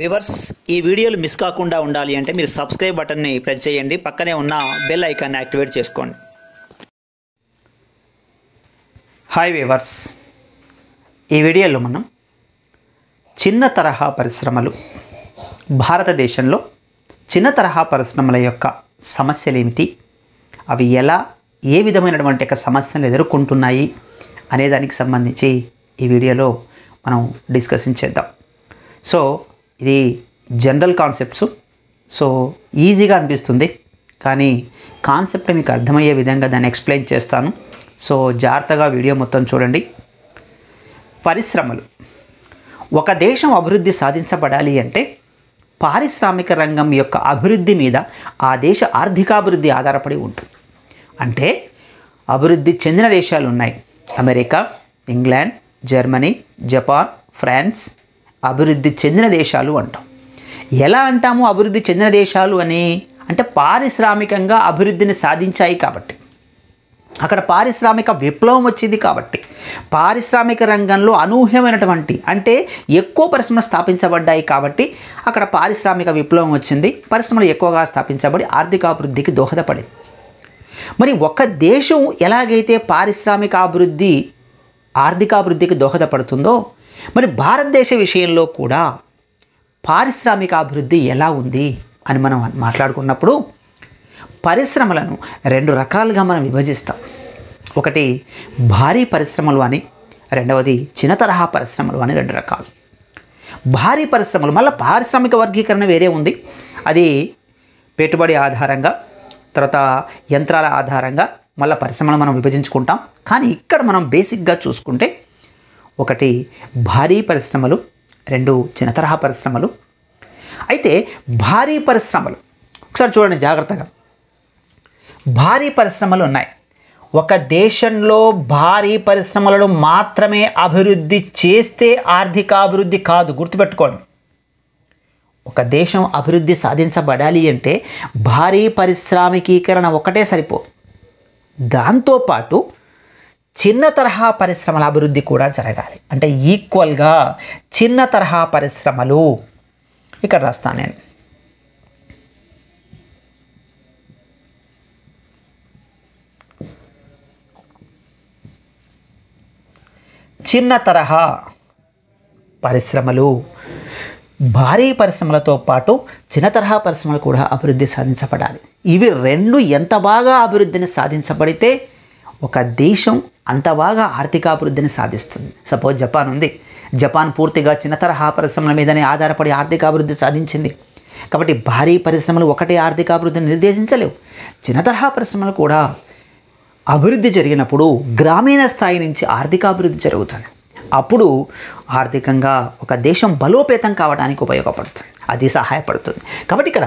viewers ఈ వీడియోలు miss కాకుండా ఉండాలి అంటే మీరు సబ్స్క్రైబ్ బటన్ని ప్రెస్ చేయండి పక్కనే ఉన్న బెల్ ఐకాన్ని యాక్టివేట్ చేసుకోండి హాయ్ వివర్స్ ఈ వీడియోలో మనం చిన్న తరహా పరిశ్రమలు భారతదేశంలో చిన్న తరహా పరిశ్రమల యొక్క సమస్యలు ఏమిటి అవి ఎలా ఏ విధమైనటువంటి యొక్క సమస్యలు ఎదుర్కొంటున్నాయి అనే దానికి సంబంధించి ఈ వీడియోలో మనం డిస్కషన్ చేద్దాం సో ఇది జనరల్ కాన్సెప్ట్స్ సో ఈజీగా అనిపిస్తుంది కానీ కాన్సెప్ట్ మీకు అర్థమయ్యే విధంగా దాన్ని ఎక్స్ప్లెయిన్ చేస్తాను సో జాగ్రత్తగా వీడియో మొత్తం చూడండి పరిశ్రమలు ఒక దేశం అభివృద్ధి సాధించబడాలి అంటే పారిశ్రామిక రంగం యొక్క అభివృద్ధి మీద ఆ దేశ ఆర్థికాభివృద్ధి ఆధారపడి ఉంటుంది అంటే అభివృద్ధి చెందిన దేశాలు ఉన్నాయి America England Germany Japan France అభివృద్ధి చెందిన దేశాలు అంటాం ఎలా అంటాము అభివృద్ధి చెందిన దేశాలు అని అంటే పారిశ్రామికంగా అభివృద్ధిని సాధించాయి కాబట్టి అక్కడ పారిశ్రామిక విప్లవం వచ్చింది కాబట్టి పారిశ్రామిక రంగంలో అనూహ్యమైనటువంటి అంటే ఎక్కువ పరిశ్రమలు స్థాపించబడ్డాయి కాబట్టి అక్కడ పారిశ్రామిక విప్లవం వచ్చింది పరిశ్రమలు ఎక్కువగా స్థాపించబడి ఆర్థిక అభివృద్ధికి దోహదపడింది మరి ఒక దేశం ఎలాగైతే పారిశ్రామిక అభివృద్ధి ఆర్థికాభివృద్ధికి దోహదపడుతుందో మరి భారతదేశ విషయంలో కూడా పారిశ్రామిక అభివృద్ధి ఎలా ఉంది అని మనం మాట్లాడుకున్నప్పుడు పరిశ్రమలను రెండు రకాలుగా మనం విభజిస్తాం ఒకటి భారీ పరిశ్రమలు అని రెండవది చిన్న తరహా పరిశ్రమలు అని రెండు రకాలు భారీ పరిశ్రమలు మళ్ళీ పారిశ్రామిక వర్గీకరణ వేరే ఉంది అది పెట్టుబడి ఆధారంగా తర్వాత యంత్రాల ఆధారంగా మళ్ళీ పరిశ్రమలు మనం విభజించుకుంటాం కానీ ఇక్కడ మనం బేసిక్గా చూసుకుంటే ఒకటి భారీ పరిశ్రమలు రెండు చిన్న తరహా పరిశ్రమలు అయితే భారీ పరిశ్రమలు ఒకసారి చూడండి జాగ్రత్తగా భారీ పరిశ్రమలు ఉన్నాయి ఒక దేశంలో భారీ పరిశ్రమలను మాత్రమే అభివృద్ధి చేస్తే ఆర్థిక అభివృద్ధి కాదు గుర్తుపెట్టుకోండి ఒక దేశం అభివృద్ధి సాధించబడాలి అంటే భారీ పరిశ్రామికీకరణ ఒకటే సరిపో దాంతోపాటు చిన్న తరహా పరిశ్రమల అభివృద్ధి కూడా జరగాలి అంటే ఈక్వల్గా చిన్న తరహా పరిశ్రమలు ఇక్కడ రాస్తాను నేను చిన్న తరహా పరిశ్రమలు భారీ పరిశ్రమలతో పాటు చిన్న తరహా పరిశ్రమలు కూడా అభివృద్ధి సాధించబడాలి ఇవి రెండు ఎంత బాగా అభివృద్ధిని సాధించబడితే ఒక దేశం అంత బాగా ఆర్థికాభివృద్ధిని సాధిస్తుంది సపోజ్ జపాన్ ఉంది జపాన్ పూర్తిగా చిన్న తరహా పరిశ్రమల మీదనే ఆధారపడి ఆర్థికాభివృద్ధి సాధించింది కాబట్టి భారీ పరిశ్రమలు ఒకటే ఆర్థికాభివృద్ధిని నిర్దేశించలేవు చిన్న తరహా పరిశ్రమలు కూడా అభివృద్ధి జరిగినప్పుడు గ్రామీణ స్థాయి నుంచి ఆర్థికాభివృద్ధి జరుగుతుంది అప్పుడు ఆర్థికంగా ఒక దేశం బలోపేతం కావడానికి ఉపయోగపడుతుంది అది సహాయపడుతుంది కాబట్టి ఇక్కడ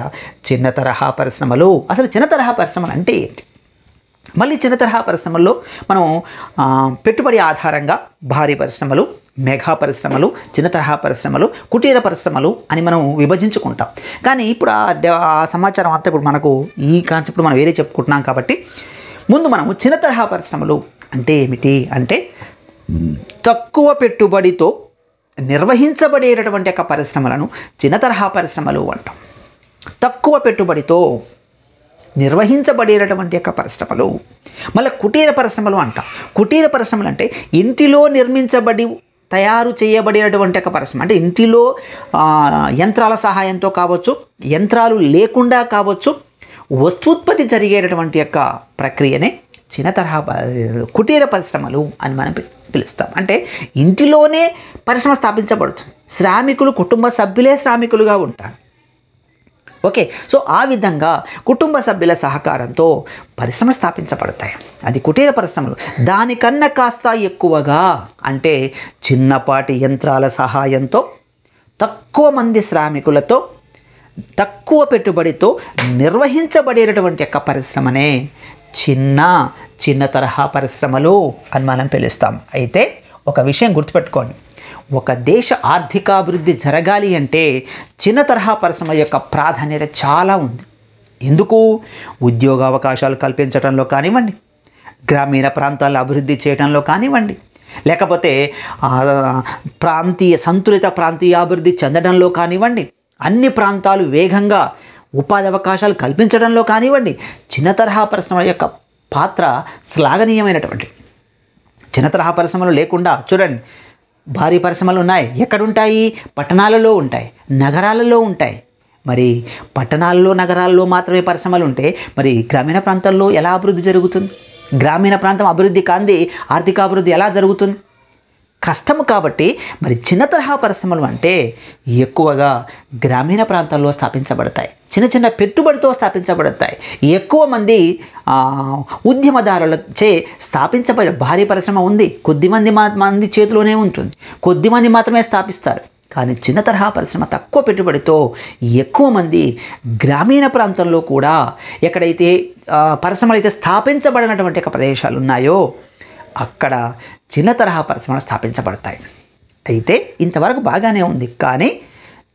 చిన్న తరహా పరిశ్రమలు అసలు చిన్న తరహా పరిశ్రమలు అంటే ఏంటి మళ్ళీ చిన్న తరహా పరిశ్రమల్లో మనం పెట్టుబడి ఆధారంగా భారీ పరిశ్రమలు మెగా పరిశ్రమలు చిన్న తరహా పరిశ్రమలు కుటీర పరిశ్రమలు అని మనం విభజించుకుంటాం కానీ ఇప్పుడు ఆ సమాచారం అంతా ఇప్పుడు మనకు ఈ కాన్సెప్ట్ మనం వేరే చెప్పుకుంటున్నాం కాబట్టి ముందు మనము చిన్న తరహా పరిశ్రమలు అంటే ఏమిటి అంటే తక్కువ పెట్టుబడితో నిర్వహించబడేటటువంటి యొక్క పరిశ్రమలను చిన్న తరహా పరిశ్రమలు అంటాం తక్కువ పెట్టుబడితో నిర్వహించబడేటటువంటి యొక్క పరిశ్రమలు మళ్ళీ కుటీర పరిశ్రమలు అంట కుటీర పరిశ్రమలు అంటే ఇంటిలో నిర్మించబడి తయారు చేయబడేటటువంటి యొక్క పరిశ్రమ అంటే ఇంటిలో యంత్రాల సహాయంతో కావచ్చు యంత్రాలు లేకుండా కావచ్చు వస్తుత్పత్తి జరిగేటటువంటి యొక్క ప్రక్రియనే చిన్న తరహా కుటీర పరిశ్రమలు అని మనం పిలుస్తాం అంటే ఇంటిలోనే పరిశ్రమ స్థాపించబడుతుంది శ్రామికులు కుటుంబ సభ్యులే శ్రామికులుగా ఉంటారు ఓకే సో ఆ విధంగా కుటుంబ సభ్యుల సహకారంతో పరిశ్రమ స్థాపించబడతాయి అది కుటీర పరిశ్రమలు దానికన్నా కాస్త ఎక్కువగా అంటే చిన్నపాటి యంత్రాల సహాయంతో తక్కువ మంది శ్రామికులతో తక్కువ పెట్టుబడితో నిర్వహించబడేటటువంటి యొక్క పరిశ్రమనే చిన్న చిన్న తరహా పరిశ్రమలు అని మనం పిలుస్తాం అయితే ఒక విషయం గుర్తుపెట్టుకోండి ఒక దేశ ఆర్థికాభివృద్ధి జరగాలి అంటే చిన్న తరహా పరిశ్రమ యొక్క ప్రాధాన్యత చాలా ఉంది ఎందుకు ఉద్యోగ అవకాశాలు కల్పించడంలో కానివ్వండి గ్రామీణ ప్రాంతాలు అభివృద్ధి చేయడంలో కానివ్వండి లేకపోతే ప్రాంతీయ సంతులిత ప్రాంతీయ అభివృద్ధి చెందడంలో కానివ్వండి అన్ని ప్రాంతాలు వేగంగా ఉపాధి అవకాశాలు కల్పించడంలో కానివ్వండి చిన్న తరహా పరిశ్రమ యొక్క పాత్ర శ్లాఘనీయమైనటువంటి చిన్న తరహా పరిశ్రమలు లేకుండా చూడండి భారీ పరిశ్రమలు ఉన్నాయి ఎక్కడుంటాయి పట్టణాలలో ఉంటాయి నగరాలలో ఉంటాయి మరి పట్టణాల్లో నగరాల్లో మాత్రమే పరిశ్రమలు ఉంటే మరి గ్రామీణ ప్రాంతాల్లో ఎలా అభివృద్ధి జరుగుతుంది గ్రామీణ ప్రాంతం అభివృద్ధి కాంది ఆర్థికాభివృద్ధి ఎలా జరుగుతుంది కష్టము కాబట్టి మరి చిన్న తరహా పరిశ్రమలు అంటే ఎక్కువగా గ్రామీణ ప్రాంతాల్లో స్థాపించబడతాయి చిన్న చిన్న పెట్టుబడితో స్థాపించబడతాయి ఎక్కువ మంది ఉద్యమదారులచే స్థాపించబడే భారీ పరిశ్రమ ఉంది కొద్దిమంది మా మంది చేతిలోనే ఉంటుంది కొద్దిమంది మాత్రమే స్థాపిస్తారు కానీ చిన్న తరహా పరిశ్రమ తక్కువ పెట్టుబడితో ఎక్కువ మంది గ్రామీణ ప్రాంతంలో కూడా ఎక్కడైతే పరిశ్రమలు అయితే స్థాపించబడినటువంటి ప్రదేశాలు ఉన్నాయో అక్కడ చిన్న తరహా పరిశ్రమలు స్థాపించబడతాయి అయితే ఇంతవరకు బాగానే ఉంది కానీ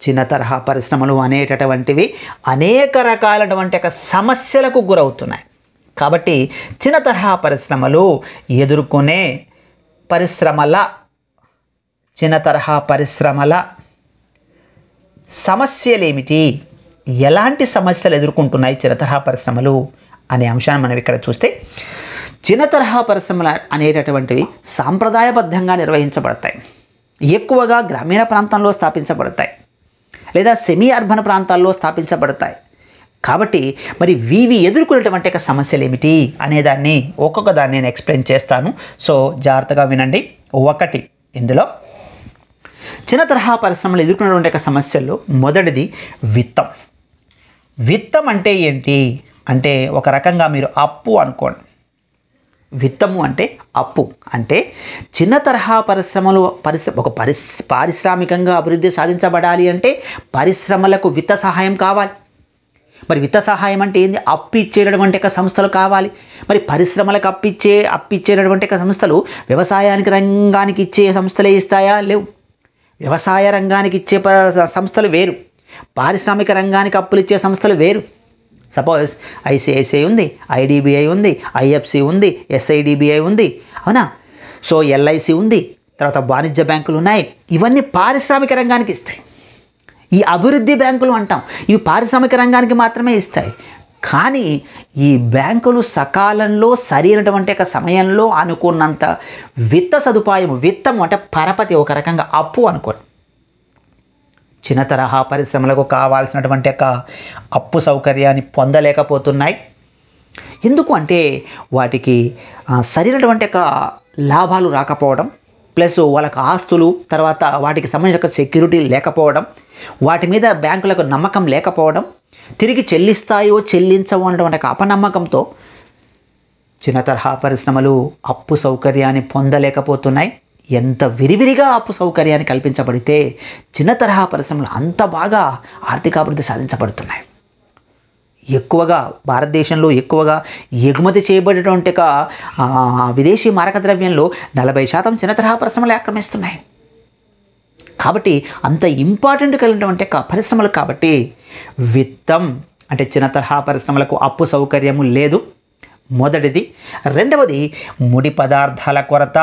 చిన్న తరహా పరిశ్రమలు అనేటటువంటివి అనేక రకాలటువంటి సమస్యలకు గురవుతున్నాయి కాబట్టి చిన్న తరహా పరిశ్రమలు ఎదుర్కొనే పరిశ్రమల చిన్న తరహా పరిశ్రమల సమస్యలేమిటి ఎలాంటి సమస్యలు ఎదుర్కొంటున్నాయి చిన్న తరహా పరిశ్రమలు అనే అంశాన్ని మనం ఇక్కడ చూస్తే చిన్న తరహా పరిశ్రమలు అనేటటువంటివి సాంప్రదాయబద్ధంగా నిర్వహించబడతాయి ఎక్కువగా గ్రామీణ ప్రాంతంలో స్థాపించబడతాయి లేదా సెమీ అర్బన్ ప్రాంతాల్లో స్థాపించబడతాయి కాబట్టి మరి వీవి ఎదుర్కొనేటువంటి ఒక సమస్యలు ఏమిటి అనేదాన్ని ఒక్కొక్క దాన్ని నేను ఎక్స్ప్లెయిన్ చేస్తాను సో జాగ్రత్తగా వినండి ఒకటి ఇందులో చిన్న తరహా పరిశ్రమలు ఎదుర్కొనేటువంటి ఒక సమస్యలు మొదటిది విత్తం విత్తం అంటే ఏంటి అంటే ఒక రకంగా మీరు అప్పు అనుకోండి విత్తము అంటే అప్పు అంటే చిన్న తరహా పరిశ్రమలు పరిశ్ర ఒక పరిస్ పారిశ్రామికంగా అభివృద్ధి సాధించబడాలి అంటే పరిశ్రమలకు విత్త సహాయం కావాలి మరి విత్త సహాయం అంటే ఏంది అప్పు ఇచ్చేటటువంటి సంస్థలు కావాలి మరి పరిశ్రమలకు అప్పిచ్చే అప్పిచ్చేటటువంటి సంస్థలు వ్యవసాయానికి రంగానికి ఇచ్చే సంస్థలే ఇస్తాయా లేవు వ్యవసాయ రంగానికి ఇచ్చే సంస్థలు వేరు పారిశ్రామిక రంగానికి అప్పులు ఇచ్చే సంస్థలు వేరు సపోజ్ ఐసిఐసిఐ ఉంది ఐడిబిఐ ఉంది ఐఎఫ్సి ఉంది ఎస్ఐడిబిఐ ఉంది అవునా సో ఎల్ఐసి ఉంది తర్వాత వాణిజ్య బ్యాంకులు ఉన్నాయి ఇవన్నీ పారిశ్రామిక రంగానికి ఇస్తాయి ఈ అభివృద్ధి బ్యాంకులు అంటాం ఇవి పారిశ్రామిక రంగానికి మాత్రమే ఇస్తాయి కానీ ఈ బ్యాంకులు సకాలంలో సరైనటువంటి ఒక సమయంలో అనుకున్నంత విత్త సదుపాయం విత్తం అంటే పరపతి ఒక రకంగా అప్పు అనుకోండి చిన్న తరహా పరిశ్రమలకు కావాల్సినటువంటి యొక్క అప్పు సౌకర్యాన్ని పొందలేకపోతున్నాయి ఎందుకు అంటే వాటికి సరైనటువంటి యొక్క లాభాలు రాకపోవడం ప్లస్ వాళ్ళకి ఆస్తులు తర్వాత వాటికి సంబంధించిన సెక్యూరిటీ లేకపోవడం వాటి మీద బ్యాంకులకు నమ్మకం లేకపోవడం తిరిగి చెల్లిస్తాయో చెల్లించవు అన్నటువంటి అపనమ్మకంతో చిన్న తరహా పరిశ్రమలు అప్పు సౌకర్యాన్ని పొందలేకపోతున్నాయి ఎంత విరివిరిగా అప్పు సౌకర్యాన్ని కల్పించబడితే చిన్న తరహా పరిశ్రమలు అంత బాగా ఆర్థికాభివృద్ధి సాధించబడుతున్నాయి ఎక్కువగా భారతదేశంలో ఎక్కువగా ఎగుమతి చేయబడేటువంటి విదేశీ మారక ద్రవ్యంలో నలభై శాతం చిన్న తరహా పరిశ్రమలు ఆక్రమిస్తున్నాయి కాబట్టి అంత ఇంపార్టెంట్ కలిగినటువంటి పరిశ్రమలు కాబట్టి విత్తం అంటే చిన్న తరహా పరిశ్రమలకు అప్పు సౌకర్యము లేదు మొదటిది రెండవది ముడి పదార్థాల కొరత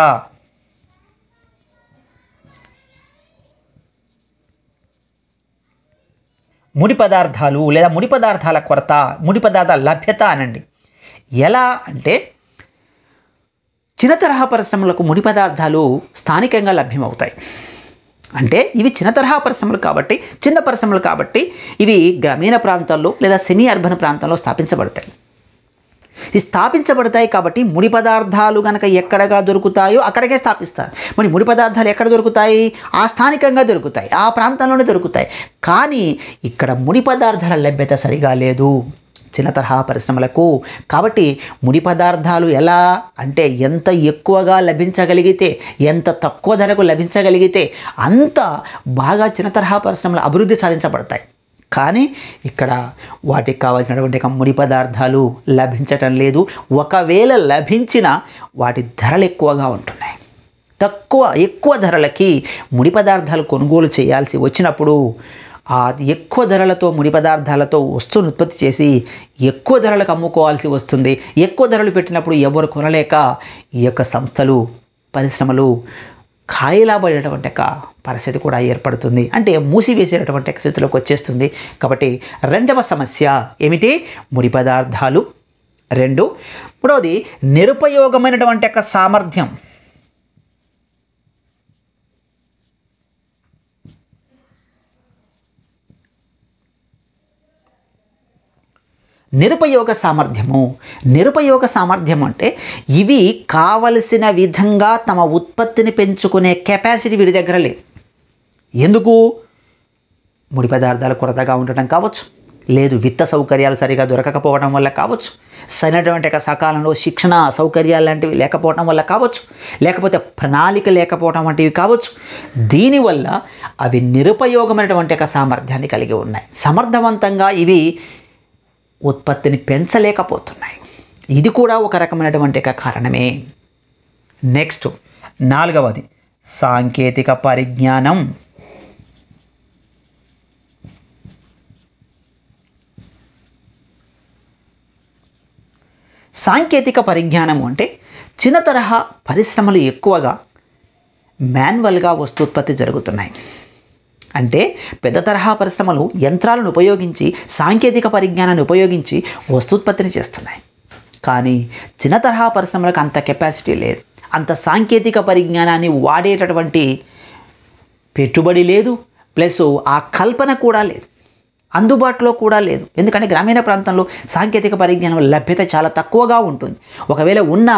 ముడి పదార్థాలు లేదా ముడి పదార్థాల కొరత ముడి పదార్థాల లభ్యత అనండి ఎలా అంటే చిన్న తరహా పరిశ్రమలకు ముడి పదార్థాలు స్థానికంగా లభ్యమవుతాయి అంటే ఇవి చిన్న తరహా పరిశ్రమలు కాబట్టి చిన్న పరిశ్రమలు కాబట్టి ఇవి గ్రామీణ ప్రాంతాల్లో లేదా సెమీ అర్బన్ ప్రాంతాల్లో స్థాపించబడతాయి స్థాపించబడతాయి కాబట్టి ముడి పదార్థాలు కనుక ఎక్కడగా దొరుకుతాయో అక్కడికే స్థాపిస్తారు మరి ముడి పదార్థాలు ఎక్కడ దొరుకుతాయి ఆ స్థానికంగా దొరుకుతాయి ఆ ప్రాంతంలోనే దొరుకుతాయి కానీ ఇక్కడ ముడి పదార్థాల లభ్యత సరిగా లేదు చిన్న తరహా పరిశ్రమలకు కాబట్టి ముడి పదార్థాలు ఎలా అంటే ఎంత ఎక్కువగా లభించగలిగితే ఎంత తక్కువ ధరకు లభించగలిగితే అంత బాగా చిన్న తరహా పరిశ్రమలు అభివృద్ధి సాధించబడతాయి కానీ ఇక్కడ వాటికి కావాల్సినటువంటి ముడి పదార్థాలు లభించటం లేదు ఒకవేళ లభించిన వాటి ధరలు ఎక్కువగా ఉంటున్నాయి తక్కువ ఎక్కువ ధరలకి ముడి పదార్థాలు కొనుగోలు చేయాల్సి వచ్చినప్పుడు ఆ ఎక్కువ ధరలతో ముడి పదార్థాలతో వస్తువును ఉత్పత్తి చేసి ఎక్కువ ధరలకు అమ్ముకోవాల్సి వస్తుంది ఎక్కువ ధరలు పెట్టినప్పుడు ఎవరు కొనలేక ఈ యొక్క సంస్థలు పరిశ్రమలు ఖాయిలా పడేటువంటి యొక్క పరిస్థితి కూడా ఏర్పడుతుంది అంటే మూసివేసేటటువంటి స్థితిలోకి వచ్చేస్తుంది కాబట్టి రెండవ సమస్య ఏమిటి ముడి పదార్థాలు రెండు మూడవది నిరుపయోగమైనటువంటి యొక్క సామర్థ్యం నిరుపయోగ సామర్థ్యము నిరుపయోగ సామర్థ్యం అంటే ఇవి కావలసిన విధంగా తమ ఉత్పత్తిని పెంచుకునే కెపాసిటీ వీడి దగ్గర లేదు ఎందుకు ముడి పదార్థాలు కొరతగా ఉండటం కావచ్చు లేదు విత్త సౌకర్యాలు సరిగా దొరకకపోవడం వల్ల కావచ్చు సరైనటువంటి సకాలంలో శిక్షణ సౌకర్యాలు లాంటివి లేకపోవడం వల్ల కావచ్చు లేకపోతే ప్రణాళిక లేకపోవడం వంటివి కావచ్చు దీనివల్ల అవి నిరుపయోగమైనటువంటి సామర్థ్యాన్ని కలిగి ఉన్నాయి సమర్థవంతంగా ఇవి ఉత్పత్తిని పెంచలేకపోతున్నాయి ఇది కూడా ఒక రకమైనటువంటి కారణమే నెక్స్ట్ నాలుగవది సాంకేతిక పరిజ్ఞానం సాంకేతిక పరిజ్ఞానం అంటే చిన్న తరహా పరిశ్రమలు ఎక్కువగా మాన్యువల్గా వస్తు ఉత్పత్తి జరుగుతున్నాయి అంటే పెద్ద తరహా పరిశ్రమలు యంత్రాలను ఉపయోగించి సాంకేతిక పరిజ్ఞానాన్ని ఉపయోగించి వస్తుత్పత్తిని చేస్తున్నాయి కానీ చిన్న తరహా పరిశ్రమలకు అంత కెపాసిటీ లేదు అంత సాంకేతిక పరిజ్ఞానాన్ని వాడేటటువంటి పెట్టుబడి లేదు ప్లస్ ఆ కల్పన కూడా లేదు అందుబాటులో కూడా లేదు ఎందుకంటే గ్రామీణ ప్రాంతంలో సాంకేతిక పరిజ్ఞానం లభ్యత చాలా తక్కువగా ఉంటుంది ఒకవేళ ఉన్నా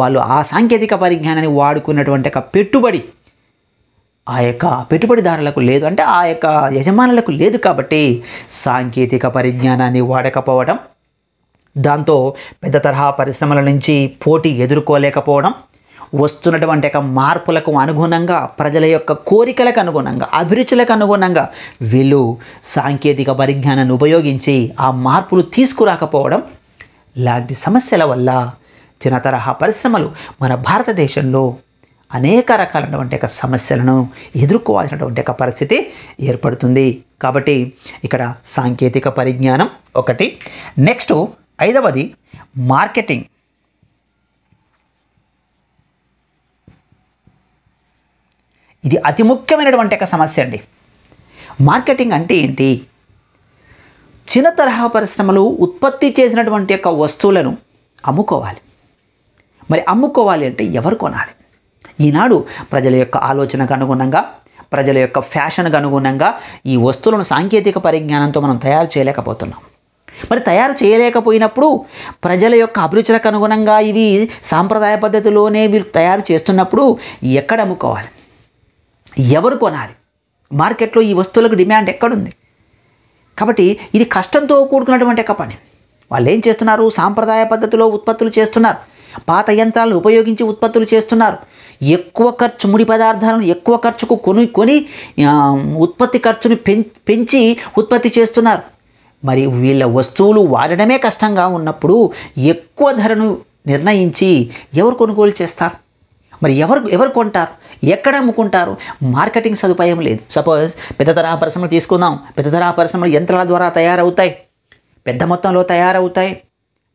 వాళ్ళు ఆ సాంకేతిక పరిజ్ఞానాన్ని వాడుకున్నటువంటి ఒక పెట్టుబడి ఆ యొక్క పెట్టుబడిదారులకు లేదు అంటే ఆ యొక్క యజమానులకు లేదు కాబట్టి సాంకేతిక పరిజ్ఞానాన్ని వాడకపోవడం దాంతో పెద్ద తరహా పరిశ్రమల నుంచి పోటీ ఎదుర్కోలేకపోవడం వస్తున్నటువంటి యొక్క మార్పులకు అనుగుణంగా ప్రజల యొక్క కోరికలకు అనుగుణంగా అభిరుచులకు అనుగుణంగా వీళ్ళు సాంకేతిక పరిజ్ఞానాన్ని ఉపయోగించి ఆ మార్పులు తీసుకురాకపోవడం లాంటి సమస్యల వల్ల చిన్న తరహా పరిశ్రమలు మన భారతదేశంలో అనేక రకాలైనటువంటి యొక్క సమస్యలను ఎదుర్కోవాల్సినటువంటి యొక్క పరిస్థితి ఏర్పడుతుంది కాబట్టి ఇక్కడ సాంకేతిక పరిజ్ఞానం ఒకటి నెక్స్ట్ ఐదవది మార్కెటింగ్ ఇది అతి ముఖ్యమైనటువంటి ఒక సమస్య అండి మార్కెటింగ్ అంటే ఏంటి చిన్న తరహా పరిశ్రమలు ఉత్పత్తి చేసినటువంటి యొక్క వస్తువులను అమ్ముకోవాలి మరి అమ్ముకోవాలి అంటే ఎవరు కొనాలి ఈనాడు ప్రజల యొక్క ఆలోచనకు అనుగుణంగా ప్రజల యొక్క ఫ్యాషన్కు అనుగుణంగా ఈ వస్తువులను సాంకేతిక పరిజ్ఞానంతో మనం తయారు చేయలేకపోతున్నాం మరి తయారు చేయలేకపోయినప్పుడు ప్రజల యొక్క అభిరుచులకు అనుగుణంగా ఇవి సాంప్రదాయ పద్ధతిలోనే వీళ్ళు తయారు చేస్తున్నప్పుడు ఎక్కడ అమ్ముకోవాలి ఎవరు కొనాలి మార్కెట్లో ఈ వస్తువులకు డిమాండ్ ఎక్కడుంది కాబట్టి ఇది కష్టంతో కూడుకున్నటువంటి ఒక పని వాళ్ళు ఏం చేస్తున్నారు సాంప్రదాయ పద్ధతిలో ఉత్పత్తులు చేస్తున్నారు పాత యంత్రాలను ఉపయోగించి ఉత్పత్తులు చేస్తున్నారు ఎక్కువ ఖర్చు ముడి పదార్థాలను ఎక్కువ ఖర్చుకు కొను కొని ఉత్పత్తి ఖర్చుని పెంచి ఉత్పత్తి చేస్తున్నారు మరి వీళ్ళ వస్తువులు వాడడమే కష్టంగా ఉన్నప్పుడు ఎక్కువ ధరను నిర్ణయించి ఎవరు కొనుగోలు చేస్తారు మరి ఎవరు ఎవరు కొంటారు ఎక్కడ అమ్ముకుంటారు మార్కెటింగ్ సదుపాయం లేదు సపోజ్ పెద్ద తరహా పరిశ్రమలు తీసుకుందాం పెద్ద తరహా పరిశ్రమలు యంత్రాల ద్వారా తయారవుతాయి పెద్ద మొత్తంలో తయారవుతాయి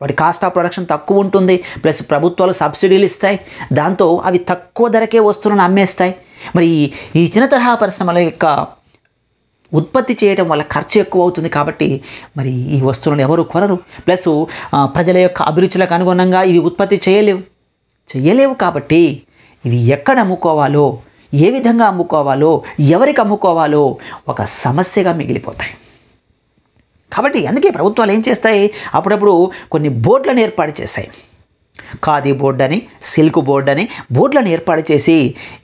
వాటి కాస్ట్ ఆఫ్ ప్రొడక్షన్ తక్కువ ఉంటుంది ప్లస్ ప్రభుత్వాలు సబ్సిడీలు ఇస్తాయి దాంతో అవి తక్కువ ధరకే వస్తువులను అమ్మేస్తాయి మరి ఈ చిన్న తరహా పరిశ్రమల యొక్క ఉత్పత్తి చేయడం వల్ల ఖర్చు ఎక్కువ అవుతుంది కాబట్టి మరి ఈ వస్తువులను ఎవరు కొనరు ప్లస్ ప్రజల యొక్క అభిరుచులకు అనుగుణంగా ఇవి ఉత్పత్తి చేయలేవు చేయలేవు కాబట్టి ఇవి ఎక్కడ అమ్ముకోవాలో ఏ విధంగా అమ్ముకోవాలో ఎవరికి అమ్ముకోవాలో ఒక సమస్యగా మిగిలిపోతాయి కాబట్టి అందుకే ప్రభుత్వాలు ఏం చేస్తాయి అప్పుడప్పుడు కొన్ని బోర్డులను ఏర్పాటు చేస్తాయి ఖాదీ బోర్డు అని సిల్క్ బోర్డు అని బోర్డులను ఏర్పాటు చేసి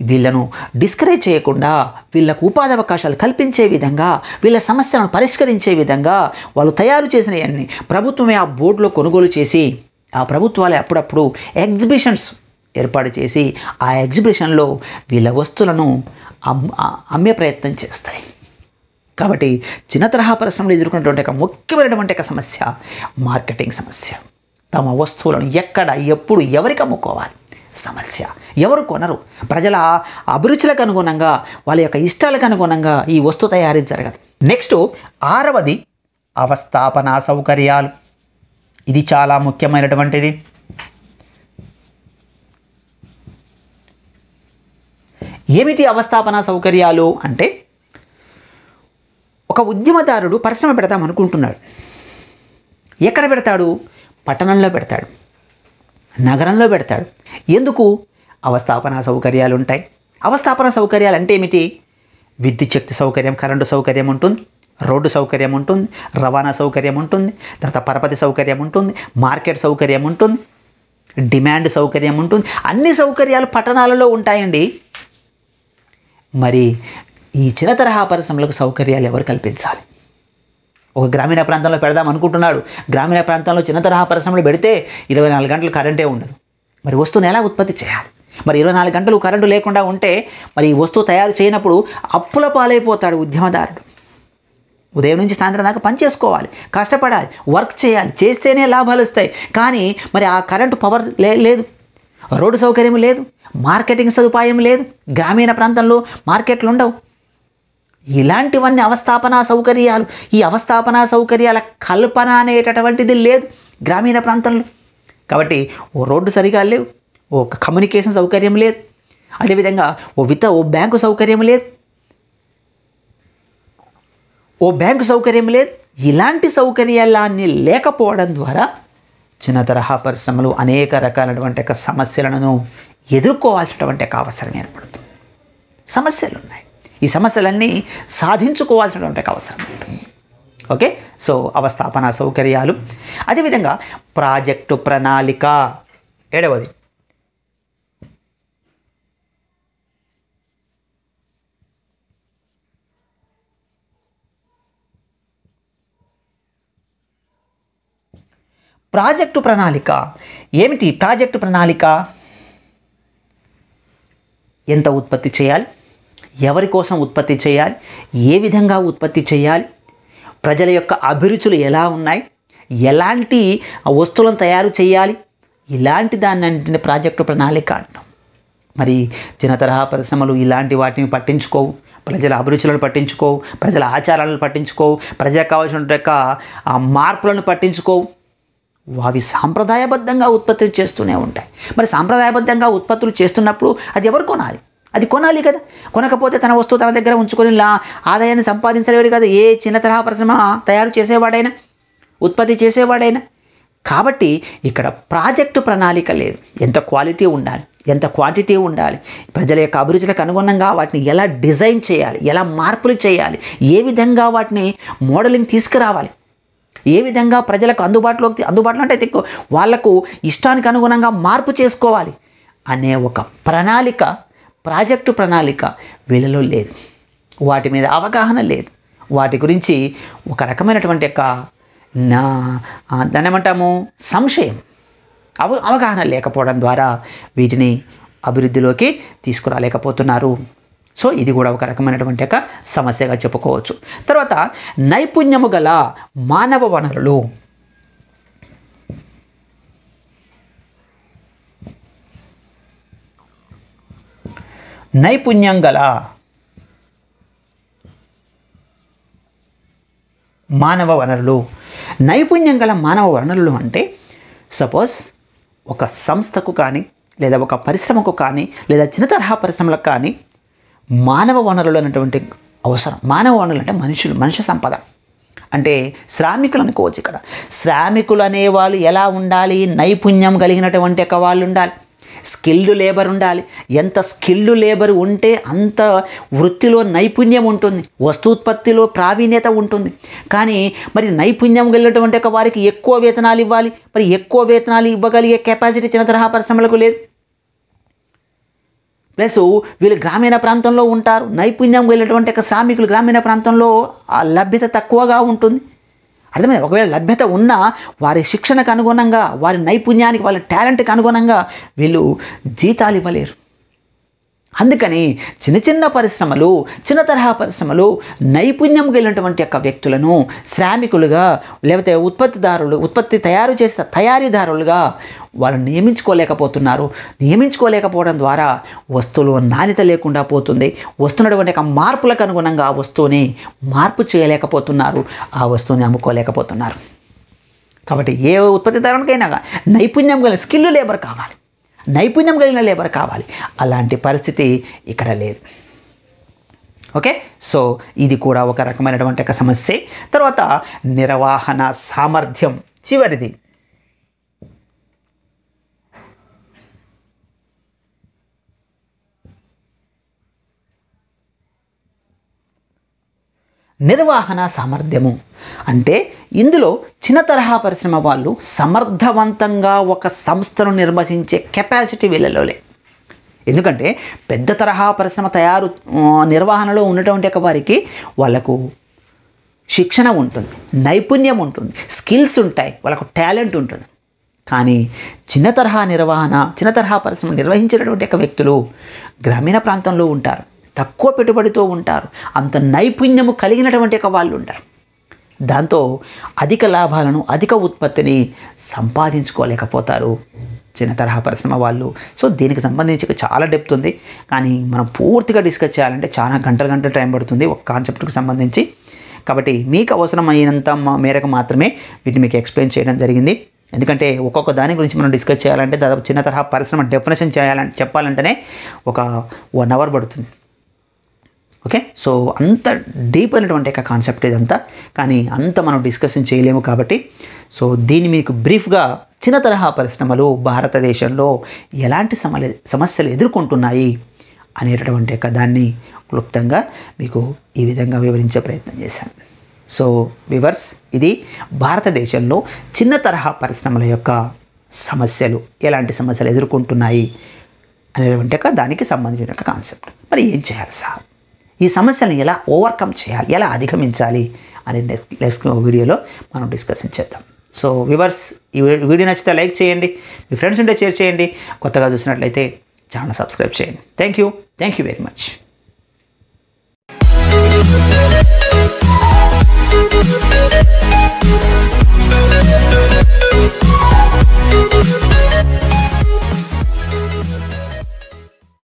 వీళ్ళను డిస్కరేజ్ చేయకుండా వీళ్ళకు ఉపాధి అవకాశాలు కల్పించే విధంగా వీళ్ళ సమస్యలను పరిష్కరించే విధంగా వాళ్ళు తయారు చేసినవన్నీ ప్రభుత్వమే ఆ బోర్డులో కొనుగోలు చేసి ఆ ప్రభుత్వాలే అప్పుడప్పుడు ఎగ్జిబిషన్స్ ఏర్పాటు చేసి ఆ ఎగ్జిబిషన్లో వీళ్ళ వస్తువులను అమ్మే ప్రయత్నం చేస్తాయి కాబట్టి చిన్న తరహా పరిశ్రమలు ఎదుర్కొన్నటువంటి ఒక ముఖ్యమైనటువంటి ఒక సమస్య మార్కెటింగ్ సమస్య తమ వస్తువులను ఎక్కడ ఎప్పుడు ఎవరికి అమ్ముకోవాలి సమస్య ఎవరు కొనరు ప్రజల అభిరుచులకు అనుగుణంగా వాళ్ళ యొక్క ఇష్టాలకు అనుగుణంగా ఈ వస్తువు తయారీ జరగదు నెక్స్ట్ ఆరవది అవస్థాపన సౌకర్యాలు ఇది చాలా ముఖ్యమైనటువంటిది ఏమిటి అవస్థాపన సౌకర్యాలు అంటే ఒక ఉద్యమదారుడు పరిశ్రమ పెడదాం అనుకుంటున్నాడు ఎక్కడ పెడతాడు పట్టణంలో పెడతాడు నగరంలో పెడతాడు ఎందుకు అవస్థాపన సౌకర్యాలు ఉంటాయి అవస్థాపన సౌకర్యాలు అంటే ఏమిటి విద్యుత్ శక్తి సౌకర్యం కరెంటు సౌకర్యం ఉంటుంది రోడ్డు సౌకర్యం ఉంటుంది రవాణా సౌకర్యం ఉంటుంది తర్వాత పరపతి సౌకర్యం ఉంటుంది మార్కెట్ సౌకర్యం ఉంటుంది డిమాండ్ సౌకర్యం ఉంటుంది అన్ని సౌకర్యాలు పట్టణాలలో ఉంటాయండి మరి ఈ చిన్న తరహా పరిశ్రమలకు సౌకర్యాలు ఎవరు కల్పించాలి ఒక గ్రామీణ ప్రాంతంలో పెడదాం అనుకుంటున్నాడు గ్రామీణ ప్రాంతంలో చిన్న తరహా పరిశ్రమలు పెడితే ఇరవై నాలుగు గంటలు కరెంటే ఉండదు మరి వస్తువుని ఎలా ఉత్పత్తి చేయాలి మరి ఇరవై నాలుగు గంటలు కరెంటు లేకుండా ఉంటే మరి ఈ వస్తువు తయారు చేయనప్పుడు అప్పుల పాలైపోతాడు ఉద్యమదారుడు ఉదయం నుంచి సాయంత్రం దాకా పని చేసుకోవాలి కష్టపడాలి వర్క్ చేయాలి చేస్తేనే లాభాలు వస్తాయి కానీ మరి ఆ కరెంటు పవర్ లే లేదు రోడ్డు సౌకర్యం లేదు మార్కెటింగ్ సదుపాయం లేదు గ్రామీణ ప్రాంతంలో మార్కెట్లు ఉండవు ఇలాంటివన్నీ అవస్థాపన సౌకర్యాలు ఈ అవస్థాపన సౌకర్యాల కల్పన అనేటటువంటిది లేదు గ్రామీణ ప్రాంతంలో కాబట్టి ఓ రోడ్డు సరిగా లేవు ఓ కమ్యూనికేషన్ సౌకర్యం లేదు అదేవిధంగా ఓ విత ఓ బ్యాంకు సౌకర్యం లేదు ఓ బ్యాంకు సౌకర్యం లేదు ఇలాంటి సౌకర్యాలన్నీ లేకపోవడం ద్వారా చిన్న తరహా పరిశ్రమలు అనేక రకాలైనటువంటి సమస్యలను ఎదుర్కోవాల్సినటువంటి అవసరం ఏర్పడుతుంది సమస్యలు ఉన్నాయి ఈ సమస్యలన్నీ సాధించుకోవాల్సినటువంటి అవసరం ఓకే సో అవస్థాపన సౌకర్యాలు అదేవిధంగా ప్రాజెక్టు ప్రణాళిక ఏడవది ప్రాజెక్టు ప్రణాళిక ఏమిటి ప్రాజెక్టు ప్రణాళిక ఎంత ఉత్పత్తి చేయాలి ఎవరి కోసం ఉత్పత్తి చేయాలి ఏ విధంగా ఉత్పత్తి చేయాలి ప్రజల యొక్క అభిరుచులు ఎలా ఉన్నాయి ఎలాంటి వస్తువులను తయారు చేయాలి ఇలాంటి దాన్ని ప్రాజెక్టు ప్రణాళిక అంటాం మరి చిన్న తరహా పరిశ్రమలు ఇలాంటి వాటిని పట్టించుకోవు ప్రజల అభిరుచులను పట్టించుకోవు ప్రజల ఆచారాలను పట్టించుకోవు ప్రజలకు కావాల్సిన యొక్క మార్పులను పట్టించుకోవు అవి సాంప్రదాయబద్ధంగా ఉత్పత్తులు చేస్తూనే ఉంటాయి మరి సాంప్రదాయబద్ధంగా ఉత్పత్తులు చేస్తున్నప్పుడు అది ఎవరు కొనాలి అది కొనాలి కదా కొనకపోతే తన వస్తువు తన దగ్గర ఉంచుకొని లా ఆదాయాన్ని సంపాదించలేడు కదా ఏ చిన్న తరహా పరిశ్రమ తయారు చేసేవాడైనా ఉత్పత్తి చేసేవాడైనా కాబట్టి ఇక్కడ ప్రాజెక్టు ప్రణాళిక లేదు ఎంత క్వాలిటీ ఉండాలి ఎంత క్వాంటిటీ ఉండాలి ప్రజల యొక్క అభిరుచులకు అనుగుణంగా వాటిని ఎలా డిజైన్ చేయాలి ఎలా మార్పులు చేయాలి ఏ విధంగా వాటిని మోడలింగ్ తీసుకురావాలి ఏ విధంగా ప్రజలకు అందుబాటులోకి అందుబాటులో అంటే వాళ్ళకు ఇష్టానికి అనుగుణంగా మార్పు చేసుకోవాలి అనే ఒక ప్రణాళిక ప్రాజెక్టు ప్రణాళిక వీళ్ళలో లేదు వాటి మీద అవగాహన లేదు వాటి గురించి ఒక రకమైనటువంటి యొక్క నా దాన్ని ఏమంటాము సంశయం అవ అవగాహన లేకపోవడం ద్వారా వీటిని అభివృద్ధిలోకి తీసుకురాలేకపోతున్నారు సో ఇది కూడా ఒక రకమైనటువంటి యొక్క సమస్యగా చెప్పుకోవచ్చు తర్వాత నైపుణ్యము గల మానవ వనరులు నైపుణ్యం గల మానవ వనరులు నైపుణ్యం గల మానవ వనరులు అంటే సపోజ్ ఒక సంస్థకు కానీ లేదా ఒక పరిశ్రమకు కానీ లేదా చిన్న తరహా పరిశ్రమలకు కానీ మానవ వనరులు అనేటువంటి అవసరం మానవ వనరులు అంటే మనుషులు మనుష్య సంపద అంటే శ్రామికులు అనుకోవచ్చు ఇక్కడ శ్రామికులు అనేవాళ్ళు ఎలా ఉండాలి నైపుణ్యం కలిగినటువంటి ఒక వాళ్ళు ఉండాలి స్కిల్డ్ లేబర్ ఉండాలి ఎంత స్కిల్డ్ లేబర్ ఉంటే అంత వృత్తిలో నైపుణ్యం ఉంటుంది ఉత్పత్తిలో ప్రావీణ్యత ఉంటుంది కానీ మరి నైపుణ్యం కలిగినటువంటి వారికి ఎక్కువ వేతనాలు ఇవ్వాలి మరి ఎక్కువ వేతనాలు ఇవ్వగలిగే కెపాసిటీ చిన్న తరహా పరిశ్రమలకు లేదు ప్లస్ వీళ్ళు గ్రామీణ ప్రాంతంలో ఉంటారు నైపుణ్యం ఒక శ్రామికులు గ్రామీణ ప్రాంతంలో లభ్యత తక్కువగా ఉంటుంది అర్థమైంది ఒకవేళ లభ్యత ఉన్నా వారి శిక్షణకు అనుగుణంగా వారి నైపుణ్యానికి వాళ్ళ టాలెంట్కి అనుగుణంగా వీళ్ళు జీతాలు ఇవ్వలేరు అందుకని చిన్న చిన్న పరిశ్రమలు చిన్న తరహా పరిశ్రమలు నైపుణ్యం కలిగినటువంటి యొక్క వ్యక్తులను శ్రామికులుగా లేకపోతే ఉత్పత్తిదారులు ఉత్పత్తి తయారు చేసే తయారీదారులుగా వాళ్ళని నియమించుకోలేకపోతున్నారు నియమించుకోలేకపోవడం ద్వారా వస్తువులు నాణ్యత లేకుండా పోతుంది వస్తున్నటువంటి యొక్క మార్పులకు అనుగుణంగా ఆ వస్తువుని మార్పు చేయలేకపోతున్నారు ఆ వస్తువుని అమ్ముకోలేకపోతున్నారు కాబట్టి ఏ ఉత్పత్తిదారునికైనా నైపుణ్యం గల స్కిల్ లేబర్ కావాలి నైపుణ్యం కలిగిన లేబర్ కావాలి అలాంటి పరిస్థితి ఇక్కడ లేదు ఓకే సో ఇది కూడా ఒక రకమైనటువంటి ఒక సమస్య తర్వాత నిర్వహణ సామర్థ్యం చివరిది నిర్వహణ సామర్థ్యము అంటే ఇందులో చిన్న తరహా పరిశ్రమ వాళ్ళు సమర్థవంతంగా ఒక సంస్థను నిర్వహించే కెపాసిటీ వీళ్ళలో ఎందుకంటే పెద్ద తరహా పరిశ్రమ తయారు నిర్వహణలో ఉన్నటువంటి వారికి వాళ్ళకు శిక్షణ ఉంటుంది నైపుణ్యం ఉంటుంది స్కిల్స్ ఉంటాయి వాళ్ళకు టాలెంట్ ఉంటుంది కానీ చిన్న తరహా నిర్వహణ చిన్న తరహా పరిశ్రమ నిర్వహించినటువంటి యొక్క వ్యక్తులు గ్రామీణ ప్రాంతంలో ఉంటారు తక్కువ పెట్టుబడితో ఉంటారు అంత నైపుణ్యము కలిగినటువంటి ఒక వాళ్ళు ఉంటారు దాంతో అధిక లాభాలను అధిక ఉత్పత్తిని సంపాదించుకోలేకపోతారు చిన్న తరహా పరిశ్రమ వాళ్ళు సో దీనికి సంబంధించి చాలా డెప్త్ ఉంది కానీ మనం పూర్తిగా డిస్కస్ చేయాలంటే చాలా గంటల గంటల టైం పడుతుంది ఒక కాన్సెప్ట్కి సంబంధించి కాబట్టి మీకు అవసరమైనంత మేరకు మాత్రమే వీటిని మీకు ఎక్స్ప్లెయిన్ చేయడం జరిగింది ఎందుకంటే ఒక్కొక్క దాని గురించి మనం డిస్కస్ చేయాలంటే దాదాపు చిన్న తరహా పరిశ్రమ డెఫినేషన్ చేయాలని చెప్పాలంటేనే ఒక వన్ అవర్ పడుతుంది ఓకే సో అంత డీప్ అయినటువంటి యొక్క కాన్సెప్ట్ ఇదంతా కానీ అంత మనం డిస్కషన్ చేయలేము కాబట్టి సో దీన్ని మీకు బ్రీఫ్గా చిన్న తరహా పరిశ్రమలు భారతదేశంలో ఎలాంటి సమల సమస్యలు ఎదుర్కొంటున్నాయి అనేటటువంటి యొక్క దాన్ని క్లుప్తంగా మీకు ఈ విధంగా వివరించే ప్రయత్నం చేశాను సో వివర్స్ ఇది భారతదేశంలో చిన్న తరహా పరిశ్రమల యొక్క సమస్యలు ఎలాంటి సమస్యలు ఎదుర్కొంటున్నాయి అనేటువంటి దానికి సంబంధించిన కాన్సెప్ట్ మరి ఏం చేయాలి సార్ ఈ సమస్యను ఎలా ఓవర్కమ్ చేయాలి ఎలా అధిగమించాలి అని నెక్స్ట్ వీడియోలో మనం డిస్కషన్ చేద్దాం సో వివర్స్ ఈ వీడియో నచ్చితే లైక్ చేయండి మీ ఫ్రెండ్స్ ఉంటే షేర్ చేయండి కొత్తగా చూసినట్లయితే ఛానల్ సబ్స్క్రైబ్ చేయండి thank you thank you very much